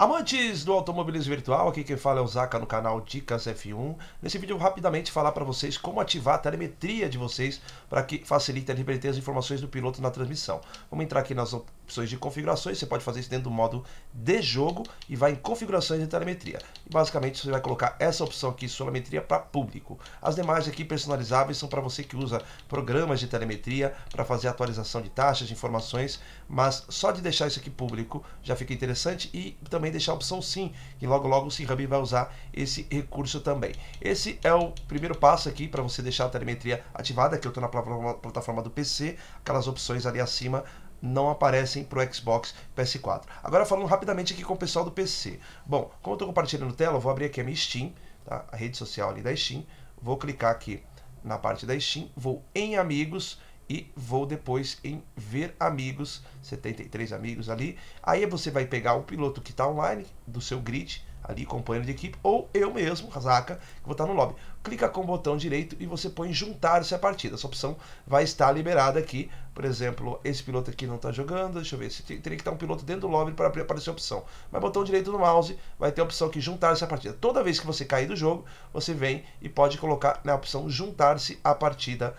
Amantes do automobilismo virtual, aqui quem fala é o Zaka no canal Dicas F1. Nesse vídeo eu rapidamente falar para vocês como ativar a telemetria de vocês para que facilite a liberteza as informações do piloto na transmissão. Vamos entrar aqui nas opções de configurações, você pode fazer isso dentro do modo de jogo e vai em configurações de telemetria. E basicamente você vai colocar essa opção aqui, telemetria para público. As demais aqui personalizáveis são para você que usa programas de telemetria para fazer atualização de taxas, de informações, mas só de deixar isso aqui público já fica interessante e também deixar a opção sim, que logo logo o SIHUB vai usar esse recurso também. Esse é o primeiro passo aqui para você deixar a telemetria ativada, que eu estou na plataforma do PC, aquelas opções ali acima não aparecem para o Xbox PS4. Agora falando rapidamente aqui com o pessoal do PC. Bom, como eu estou compartilhando tela, eu vou abrir aqui a minha Steam, tá? a rede social ali da Steam. Vou clicar aqui na parte da Steam, vou em amigos e vou depois em ver amigos, 73 amigos ali. Aí você vai pegar o piloto que está online do seu grid, ali companheiro de equipe, ou eu mesmo, casaca, que vou estar no lobby. Clica com o botão direito e você põe juntar-se à partida. Essa opção vai estar liberada aqui. Por exemplo, esse piloto aqui não está jogando, deixa eu ver, se teria que estar um piloto dentro do lobby para aparecer a opção. Mas botão direito no mouse vai ter a opção que juntar-se à partida. Toda vez que você cair do jogo, você vem e pode colocar na opção juntar-se à partida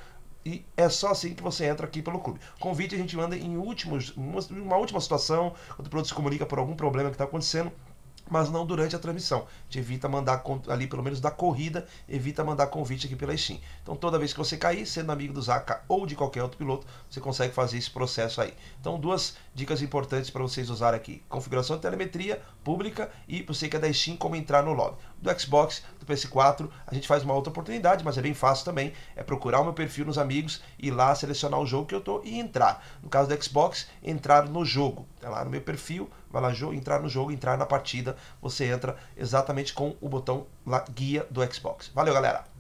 e é só assim que você entra aqui pelo clube. Convite a gente manda em últimos, uma, última situação, quando o piloto se comunica por algum problema que está acontecendo, mas não durante a transmissão. A gente evita mandar ali, pelo menos da corrida, evita mandar convite aqui pela Steam. Então toda vez que você cair, sendo amigo do Zaka ou de qualquer outro piloto, você consegue fazer esse processo aí. Então duas dicas importantes para vocês usarem aqui. Configuração de telemetria pública e você que é da Steam, como entrar no lobby. Do Xbox, PS4, a gente faz uma outra oportunidade, mas é bem fácil também. É procurar o meu perfil nos amigos, e lá, selecionar o jogo que eu tô e entrar. No caso do Xbox, entrar no jogo. É lá no meu perfil, vai lá entrar no jogo, entrar na partida. Você entra exatamente com o botão lá, guia do Xbox. Valeu, galera!